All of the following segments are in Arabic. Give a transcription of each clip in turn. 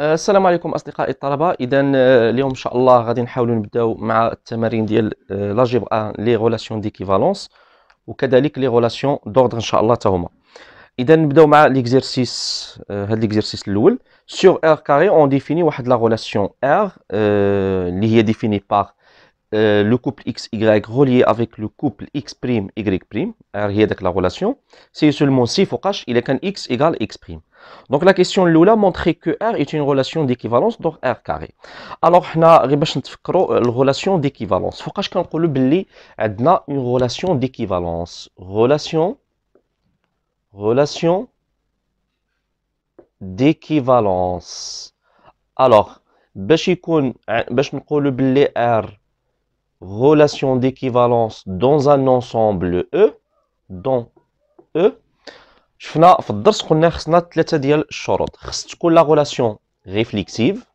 آه، السلام عليكم اصدقائي الطلبه اذا آه، اليوم ان شاء الله غادي نحاولوا نبداو مع التمارين ديال لاجيب ان لي غولاسيون ديكيفالونس وكذلك لي غولاسيون دوردر ان شاء الله تاهما اذا نبداو مع ليكزيرسيس آه، هاد ليكزيرسيس الاول سور ار كاري اون ديفيني واحد لا غولاسيون ار اللي هي ديفيني بار Euh, le couple XY relié avec le couple X', Y', a avec la relation, c'est seulement si فوقاش il est X égale X'. Donc la question l'oula montrait que R est une relation d'équivalence, donc R carré. Alors حنا غير une relation d'équivalence. on كنقولوا On a une relation d'équivalence. Relation relation d'équivalence. Alors pour يكون باش R relation d'équivalence dans un ensemble E dans E شفنا في الدرس قلنا خصنا ثلاثه ديال الشروط خص تكون لا غولاسيون ريفليكسيف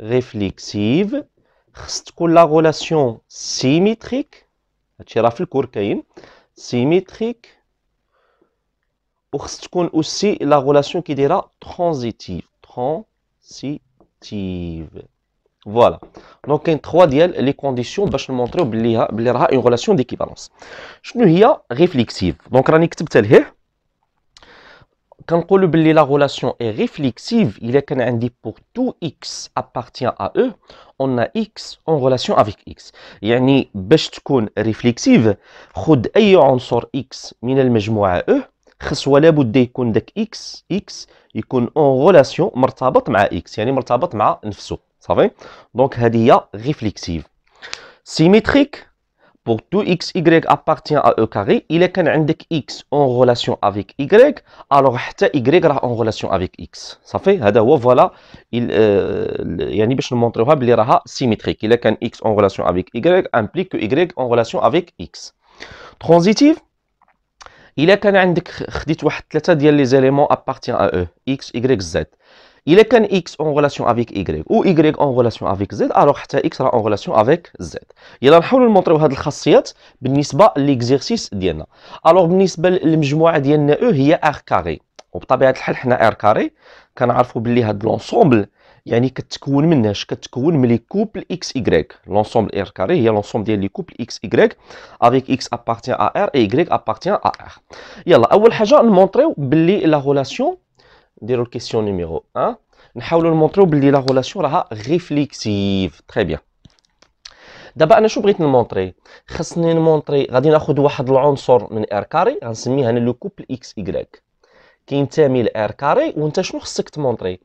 ريفليكسيف خص تكون لا غولاسيون سيميتريك هادشي راه في الكور كاين سيميتريك وخص تكون اوسي لا غولاسيون كي دايره ترانزيتيف ترانزيتيف voilà. Donc, il y les conditions pour montrer qu'il y a une relation d'équivalence. Nous y a réflexive. Donc, on Quand le dit la relation est réflexive, il est a pour tout x appartient à e, on a x en relation avec x. y pour une réflexive, prends un sort x min le majmoua e, خصوه لابد يكون داك x x يكون en relation x donc, دونك هذه هي pour tout x, y appartient à E carré, il est qu'un x en relation avec y, alors y en relation avec x. Ça fait, voilà, il, euh, je montre symétrique. Il est x en relation avec y implique que y en relation avec x. Transitive, il est qu'un indique, ديال لي éléments appartient à E, x, y, z. إلا كان إكس أون غولاسيون أفيك إيكغيك أو إيكغيك أون غولاسيون أفيك z alors حتى إكس راه أون غولاسيون أفيك زيد إلا نحاولوا نمونطريو هاد الخاصيات بالنسبة ليكزيرسيس ديالنا ألوغ بالنسبة للمجموعة ديالنا او هي أر كاري وبطبيعة الحال حنا أر كاري كنعرفوا بلي هاد لونسومبل يعني كتكون من اش كتكون من لي كوبل اكس إيكغيك لونسومبل ار كاري هي لونسومبل ديال لي كوبل اكس إيكغيك افيك اكس ابارتيان ا ار إيكغيك ابارتيان ا ار يلا اول حاجه نمونطريو بلي لا غولاسيون نديرو الكيستيون نيميرو 1 نحاولوا نمونطريو بلي لا غولاسيون راها ريفليكسيف تري بيان دابا انا شو بغيت نمونطري خصني نمونطري غادي ناخذ واحد العنصر من ار كاري غنسميه انا لو كوبل اكس ايكغيك كينتمي ار كاري وانت شنو خصك تمونطري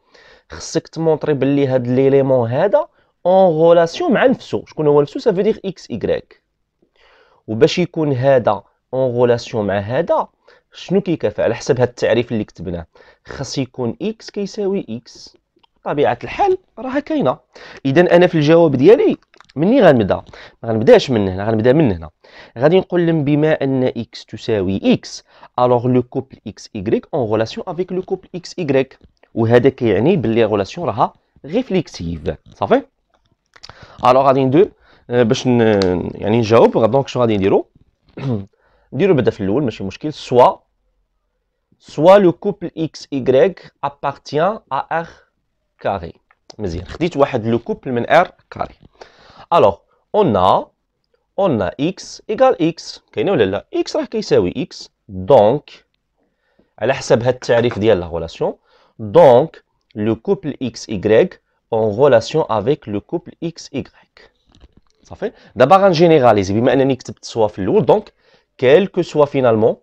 خصك تمونطري بلي هاد ليليمون هذا اون غولاسيون مع نفسو شكون هو نفسو سافو دير اكس ايكغيك وباش يكون هذا اون غولاسيون مع هذا شنو كيكافئ على حسب هذا التعريف اللي كتبناه خاص يكون اكس كيساوي اكس طبيعه الحال راها كاينه اذا انا في الجواب ديالي مني غنبدا ما غنبداش من هنا غنبدا من هنا غادي نقول لهم بما ان اكس تساوي اكس الوغ لو كوبل اكس ايغريك اون غولاسيون افيك لو كوبل اكس ايغريك وهذا كيعني باللي غولاسيون راها ريفليكسيف صافي الوغ غادي ندير آه، باش يعني نجاوب دونك شنو غادي نديرو dûrobedafiloule, mais c'est mochil. Soit, soit le couple x y appartient à R carré. Mais dis, on dit qu'un couple de R carré. Alors, on a, on a x égal x, qu'est-ce qu'on X reste qui est x. Donc, elle a essayé de définir la relation. Donc, le couple x y en relation avec le couple x y. Ça fait? D'abord en généralise, mais un x peut soit filou. Donc quel que soit finalement,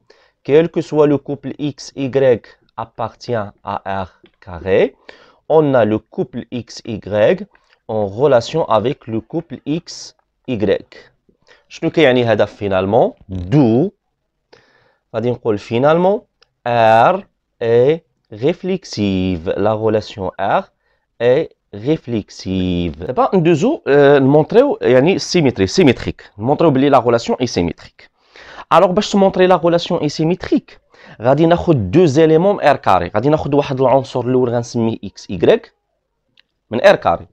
quel que soit le couple x, y appartient à R carré, on a le couple x, y en relation avec le couple x, y. Je ne sais pas finalement, hmm. d'où, finalement, R est réflexive. La relation R est réflexive. C'est pas un deux euh, montrer symétrique, symétrique. Montrer la relation est symétrique. الوغ باش تمونطري لا غولاسيون اسيميتريك غادي ناخذ دو زيليمون ار كاري غادي ناخذ واحد العنصر الاول غنسميه اكس ايكغيك من ار كاري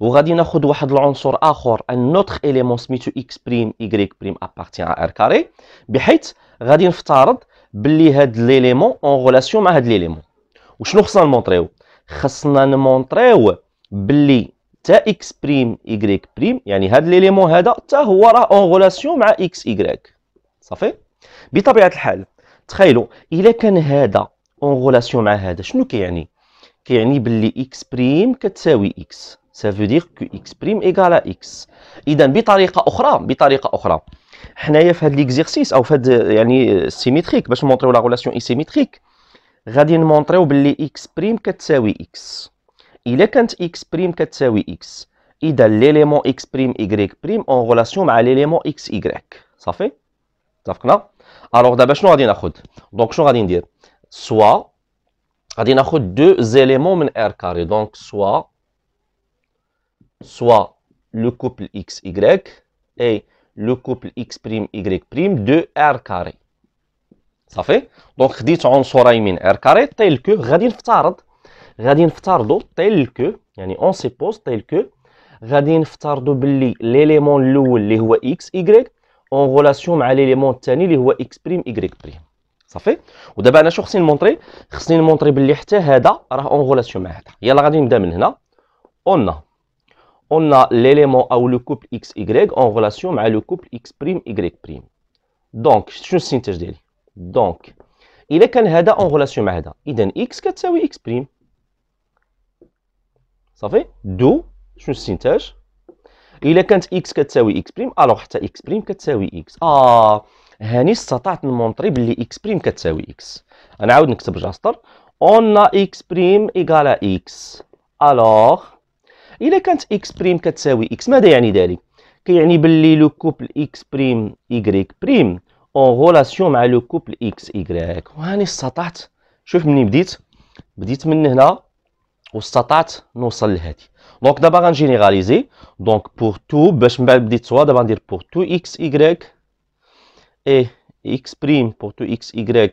وغادي ناخذ واحد العنصر اخر ان ايليمون سميتو اكس بريم ايغريك بريم ابارتيان ار كاري بحيث غادي نفترض بلي هاد ليليمون اون غولاسيون مع هاد ليليمون وشنو خصنا نمونطريو خصنا نمونطريو بلي تا اكس بريم ايغريك بريم يعني هاد ليليمون هذا حتى هو راه اون غولاسيون مع اكس ايغريك صافي بطبيعه الحال تخيلوا الا كان هذا اون غولاسيون مع هذا شنو كيعني كيعني باللي اكس بريم كتساوي اكس سا فو دير كو اكس بريم ايغال اكس اذا بطريقه اخرى بطريقه اخرى حنايا في هذا ليكزيرسيس او في هذا يعني سيميتريك باش نمونطريو لا غولاسيون اي سيميتريك غادي نمونطريو باللي اكس بريم كتساوي اكس الا كانت اكس بريم كتساوي اكس اذا ليليمون اكس بريم ايغريك بريم اون غولاسيون مع ليليمون اكس ايغريك صافي اتفقنا الوغ دابا شنو غادي ناخذ دونك شنو غادي ندير سوا غادي ناخذ دو زيليمون من ار كاري دونك سوا سوا لو كوبل اكس ايغريك اي لو كوبل اكس بريم ايغريك بريم دو ار كاري صافي دونك خديت عنصرين من ار كاري تيل كو غادي نفترض غادي نفترضوا تيل كو يعني اون سيبوز تيل كو غادي نفترضوا باللي ليليمون الاول اللي هو اكس ايغريك اون غولاسيون مع ليليمون الثاني اللي هو اكس بريم ايكغيك بريم صافي ودابا انا شنو خصني نمونطري خصني نمونطري باللي حتى هذا راه اون غولاسيون مع هذا يلا غادي نبدا من هنا اون اون ليليمون او لو كوبل اكس ايكغيك اون غولاسيون مع لو كوبل اكس بريم ايكغيك بريم دونك شنو السينتاج ديالي دونك الا كان هذا اون غولاسيون مع هذا اذا اكس كتساوي اكس بريم صافي دو شنو السينتاج الا كانت اكس كتساوي اكس بريم الوغ حتى اكس بريم كتساوي اكس اه هاني استطعت نمونطري بلي اكس بريم كتساوي اكس غنعاود نكتب جاستر اون اكس بريم ايكالا اكس الوغ الا كانت اكس بريم كتساوي اكس ماذا يعني ذلك كيعني بلي لو كوبل اكس بريم ايغريك بريم اون غولاسيون مع لو كوبل اكس ايغريك وهاني استطعت شوف منين بديت بديت من هنا واستطعت نوصل لهذه Donc d'abord on généralise. Donc pour tout, je من بعد بديت pour tout x y et x prime pour tout x y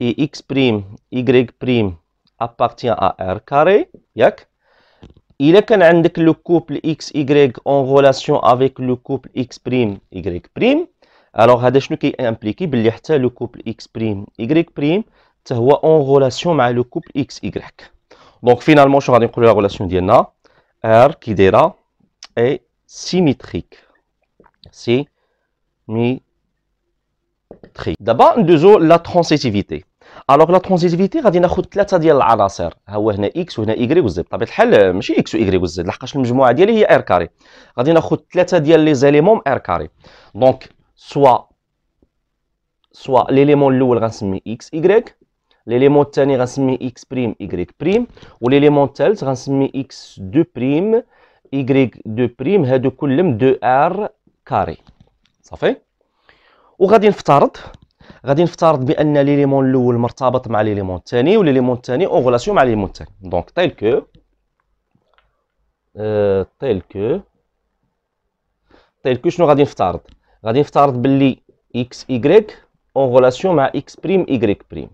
et x prime y prime appartient à r carré, Il est qu'on عندك le couple x y en relation avec le couple x prime y prime alors هذا شنو كيمبليكي باللي حتى le couple x prime y prime c'est en relation avec le couple x y دونك فينالمون شنو غادي نقولو لا غولاسيون ديالنا ار كي دايره اي سيميتريك سيميتريك دابا ندوزو لا ترانسيتيفيتي الوغ لا ترانسيتيفيتي غادي ناخذ ثلاثه ديال العناصر ها هو هنا اكس وهنا واي وزد بطبيعه الحال ماشي اكس واي وزد لحقاش المجموعه ديالي هي ار كاري غادي ناخذ ثلاثه ديال لي زاليمون ار كاري دونك سوا سوا ليليمون الاول غنسمي اكس واي ليليمون الثاني غنسميه اكس بريم ايغريك بريم وليليمون الثالث غنسميه اكس دو بريم ايغريك دو بريم هادو كلهم دو ار كاري صافي وغادي نفترض غادي نفترض بان ليليمون الاول مرتبط مع ليليمون الثاني وليليمون الثاني اون غولاسيون مع ليليمون الثاني دونك تيل كو أه... تيل كو تيل كو شنو غادي نفترض غادي نفترض بلي اكس y اون غولاسيون مع اكس بريم y بريم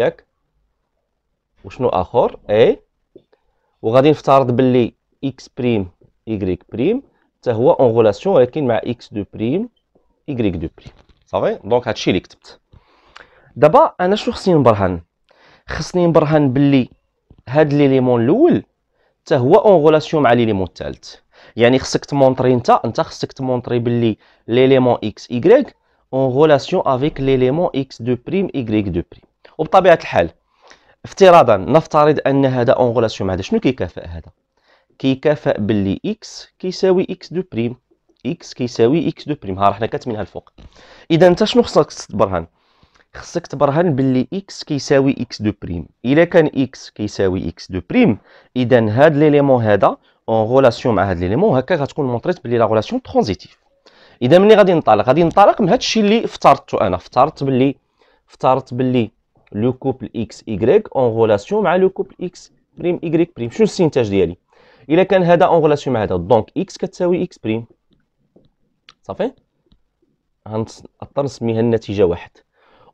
ياك وشنو اخر اي وغادي نفترض باللي اكس بريم واي بريم حتى هو اون غولاسيون ولكن مع اكس دو بريم واي دو بريم صافي دونك هادشي اللي كتبت دابا انا شنو خصني نبرهن خصني نبرهن باللي هاد ليمون الاول حتى هو اون غولاسيون مع ليمون الثالث يعني خصك تمونطري انت انت خصك تمونطري باللي ليمون اكس واي اون غولاسيون افيك ليمون اكس دو بريم واي دو بريم وبطبيعه الحال افتراضا نفترض ان هذا اون هذا شنو كيكافئ هذا كيكافئ باللي اكس كيساوي اكس دو بريم اكس كيساوي اكس دو بريم ها راه حنا كاتمينها الفوق اذا انت شنو خصك تبرهن خصك تبرهن باللي اكس كيساوي اكس دو بريم الا كان اكس كيساوي اكس دو بريم اذا هاد ليليمون هذا اون غولاسيون مع هاد ليليمون هكا غتكون مونطريت باللي لا غولاسيون ترانزيتيف اذا ملي غادي نطلق غادي نطلق من هادشي اللي افترضته انا افترضت باللي افترضت باللي le couple x y en relation avec le couple X prime Y prime شنو السينتاج ديالي الا كان هذا en relation مع هذا دونك X كتساوي X prime. صافي غنضطر نسميها النتيجه واحد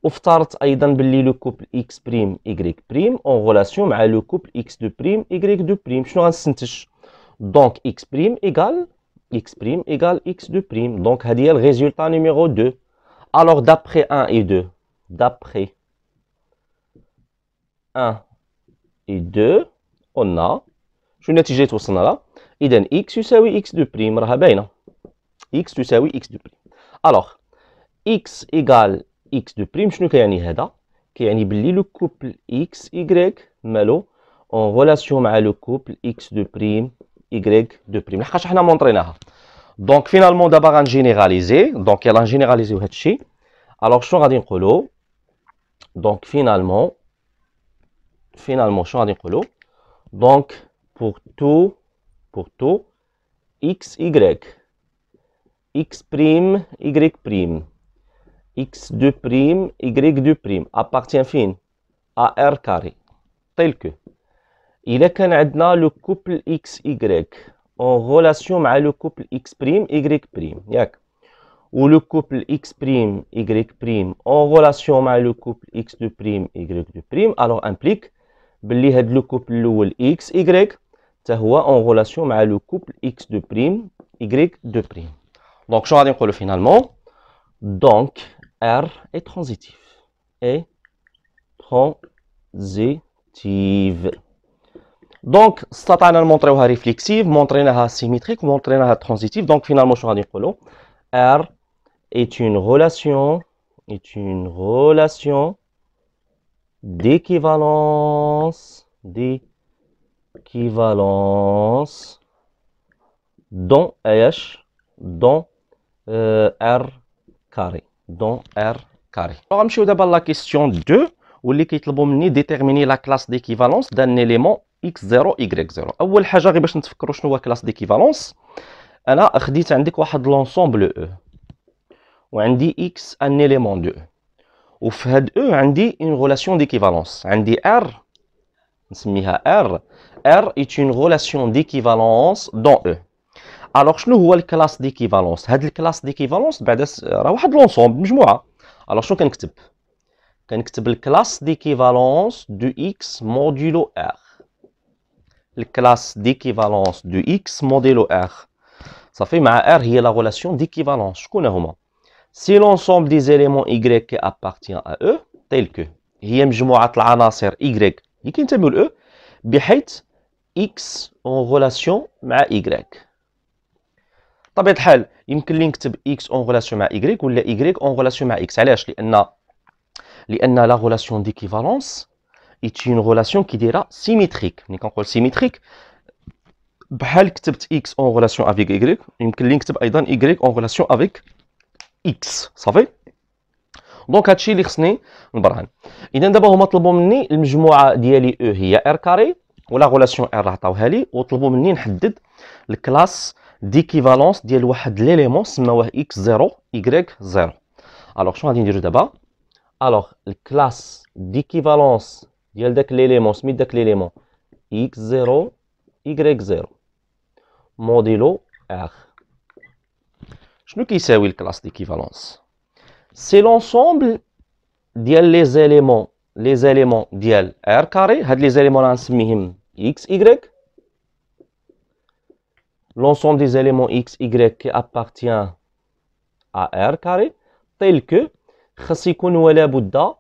وافترضت ايضا باللي لو كوبل X بريم Y بريم اون غولاسيون مع لو كوبل X دو بريم Y دو بريم شنو غنستنتج دونك X بريم ايغال X بريم ايغال X دو بريم دونك هذه هي الريزولتا نيميرو 2 الوغ دابخي 1 اي 2 دابخي 1 Et 2, on a, je vais netiger tout ça là, et d'un x, tu sais, e x de prime, rabbéna. x, tu sais, e x de prime. Alors, x égale x de prime, je ne sais pas si on a dit, qui est le couple x, y, mais en relation avec le couple x de prime, y de prime. Je vais vous montrer ça. Donc, finalement, d'abord, on va généraliser. Donc, il y a un généralisé, on va Alors, je vais vous montrer. Donc, finalement, finalement suis en dire. donc pour tout pour tout x y x prime y prime x 2 prime y 2 prime appartient fin à r carré tel que il est qu'on a le couple x, y en relation avec le couple x prime y prime ou le couple x prime y prime en relation avec le couple x2 prime y2 prime alors implique le couple X, Y, en relation avec le couple X de prime, Y de prime. Donc, je vais dire finalement, R est transitive. Et transitive. Donc, je vais vous montrer réflexive, transitive. Donc, finalement, je vais dire R est une relation d'équivalence, d'équivalence dans H, dans euh, R carré, dans R carré. Alors, on va à la question 2, où vous qui déterminer la classe d'équivalence d'un élément x0, y0. أول حاجة غير باش نتفكروا la classe d'équivalence, ديكيفالونس أنا خديت عندك واحد l'ensemble E dit x un élément de E et dans cette E, une relation d'équivalence. J'ai R, on R. R est une relation d'équivalence dans E. Alors, je ce que est la classe d'équivalence Cette classe d'équivalence, c'est l'ensemble, Alors, je ce que l'on écrit On la classe d'équivalence de X modulo R. La classe d'équivalence de X modulo R. Ça fait que R est la relation d'équivalence. Je qu'on a si l'ensemble des éléments Y appartient à E, tel que y مجموعة العناصر Y اللي E بحيث X en relation مع Y. طبيعة الحال يمكن لي نكتب X en relation مع Y ولا Y en relation مع X علاش لأن لأن لا relation d'équivalence est une relation qui دايرة symétrique ملي كنقول symétrique بحال كتبت X en relation avec Y يمكن لي نكتب أيضا Y en relation avec اكس صافي دونك هادشي اللي خصني نبرهن اذا دابا هما طلبوا مني المجموعه ديالي او e هي ار كاري ولا غولاسيون ار عطاوها لي وطلبوا مني نحدد الكلاس ديكيفالونس ديال واحد ليليمون سماوه اكس 0 ايغريك 0 الوغ شنو غادي نديرو دابا الوغ الكلاس ديكيفالونس ديال داك ليليمون سميت داك ليليمون اكس 0 ايغريك 0 موديلو ار qui la classe d'équivalence c'est l'ensemble' des éléments les éléments carré les éléments x y des éléments x y appartient à carré tel que ainsi boudha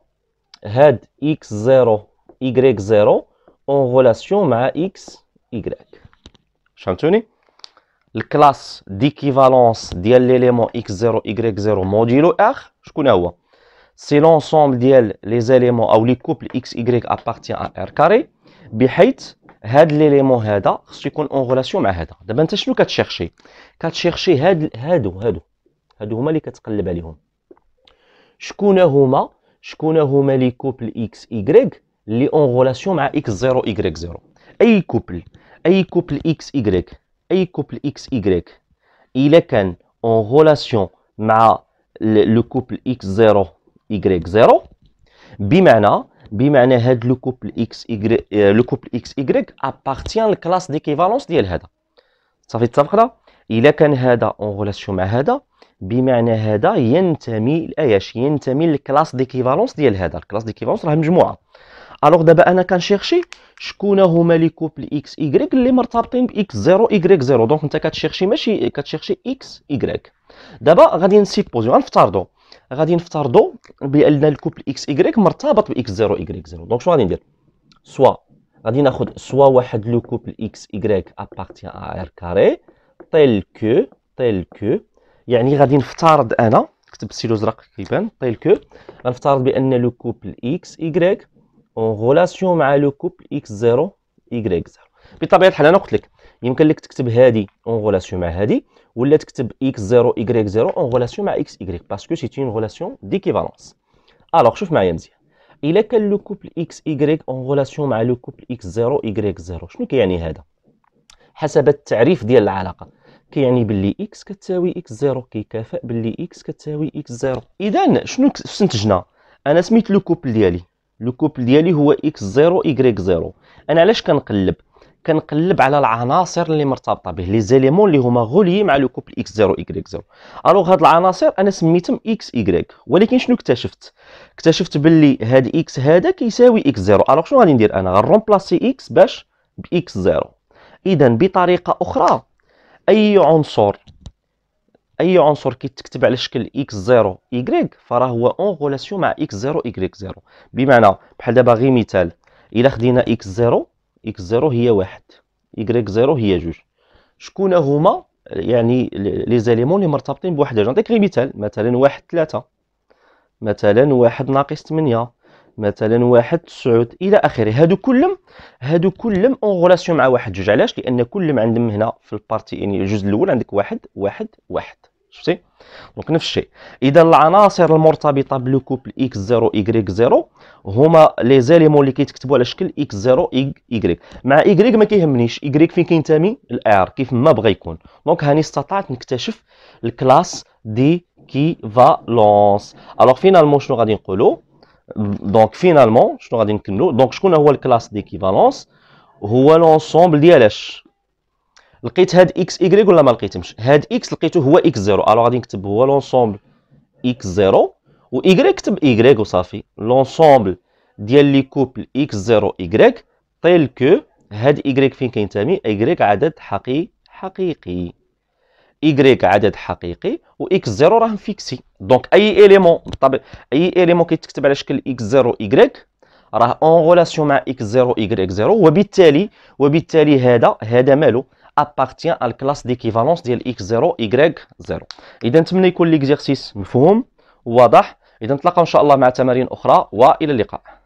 x 0 y 0 en relation à x y الكلاس ديكيفالونس ديال ليليمون اكس زيرو y زيرو موديلو اخ شكون هو سي لونسومبل ديال لي زيليمون او لي كوبل اكس y ابارتيان ا ار كاري بحيث هاد ليليمون هذا خصو يكون اون غولاسيون مع هذا دابا انت شنو كتشيرشي كتشيرشي هاد هادو هادو هادو هما اللي كتقلب عليهم شكون هما شكون هما لي كوبل اكس y اللي اون غولاسيون مع اكس زيرو y زيرو اي كوبل اي كوبل اكس y اي كوبل اكس ايغريك الا كان اون غولاسيون مع لو كوبل اكس زيرو ايغريك زيرو بمعنى بمعنى هاد لو كوبل اكس ايغريك لو كوبل اكس ايغريك ابارتيان لكلاس ديكيفالونس ديال هذا صافي اتفقنا الا كان هذا اون غولاسيون مع هذا بمعنى هذا ينتمي لاياش ينتمي لكلاس ديكيفالونس ديال هذا الكلاس ديكيفالونس راه مجموعه الوغ دابا انا كنشيرشي شكون هما لي كوبل اكس ايغريك اللي مرتبطين باكس 0 ايغريك 0 دونك انت كتشيرشي ماشي كتشيرشي اكس ايغريك دابا غادي نسيبوزيو غنفترضوا غادي نفترضوا بان الكوبل اكس ايغريك مرتبط باكس 0 ايغريك 0 دونك شنو غادي ندير سوا غادي ناخذ سوا واحد لو كوبل اكس ايغريك ابارتيان ا ار كاري تيل كو تيل كو يعني غادي نفترض انا كتب سيلو زرق كيبان تيل كو غنفترض بان لو كوبل اكس ايغريك اون غولاسيون مع لو كوبل اكس زيرو يغريك زيرو بطبيعه الحال انا قلت لك يمكن لك تكتب هادي اون غولاسيون مع هادي ولا تكتب اكس زيرو يغريك زيرو اون غولاسيون مع اكس يغريك باسكو سي اون غولاسيون ديكيفالونس الوغ شوف معايا مزيان الا كان لو كوبل اكس إيكغيك اون غولاسيون مع لو كوبل اكس زيرو إيكغيك زيرو شنو كيعني هذا حسب التعريف ديال العلاقه كيعني باللي اكس كتساوي اكس زيرو كيكافئ باللي اكس كتساوي اكس زيرو اذا شنو استنتجنا انا سميت لو كوبل ديالي لو كوبل ديالي هو اكس زيرو ايكغيك زيرو انا علاش كنقلب كنقلب على العناصر اللي مرتبطه به لي زاليمون اللي هما غوليي مع لو كوبل اكس زيرو ايكغيك زيرو الوغ هاد العناصر انا سميتهم اكس ايكغيك ولكن شنو اكتشفت اكتشفت باللي هاد اكس هذا كيساوي اكس زيرو الوغ شنو غادي ندير انا غنرومبلاسي اكس باش باكس زيرو اذا بطريقه اخرى اي عنصر اي عنصر كيتكتب على شكل اكس 0 y فراه هو اون غولاسيون مع اكس 0 y 0 بمعنى بحال دابا غير مثال الا خدينا اكس 0 اكس 0 هي واحد y 0 هي جوج شكون هما يعني لي زاليمون اللي مرتبطين بواحد جوج نعطيك غير مثال مثلا واحد ثلاثة مثلا واحد ناقص 8 مثلا واحد تسعود الى اخره هادو كلهم هادو كلهم اون غولاسيون مع واحد جوج علاش لان كلهم عندهم هنا في البارتي يعني الجزء الاول عندك واحد واحد واحد شفتي دونك نفس الشيء اذا العناصر المرتبطه بلو كوبل اكس 0 y 0 هما لي زاليمون اللي كيتكتبوا على شكل اكس 0 y مع y ما كيهمنيش y فين كينتمي الار كيف ما بغى يكون دونك هاني استطعت نكتشف الكلاس دي كيفالونس الوغ فينالمون شنو غادي نقولوا دونك فينالمون شنو غادي نكملو دونك شكون هو الكلاس ديكيفالونس هو لونسومبل ديال اش لقيت هاد اكس ايغريك ولا ما لقيتهمش هاد اكس لقيتو هو اكس زيرو الو غادي نكتب هو لونسومبل اكس زيرو و ايغريك كتب ايغريك وصافي لونسومبل ديال لي كوبل اكس زيرو ايغريك تيل كو هاد ايغريك فين كينتمي ايغريك عدد حقيقي حقيقي y عدد حقيقي و x0 راه فيكسي دونك اي اليمون طب اي اليمون كيتكتب على شكل x0 y راه اون غولاسيون مع x0 y0 وبالتالي وبالتالي هذا هذا مالو ابارتيان على الكلاس ديكيفالونس ديال x0 y0 اذا نتمنى يكون ليكزيرسيس مفهوم وواضح اذا نتلاقاو ان شاء الله مع تمارين اخرى والى اللقاء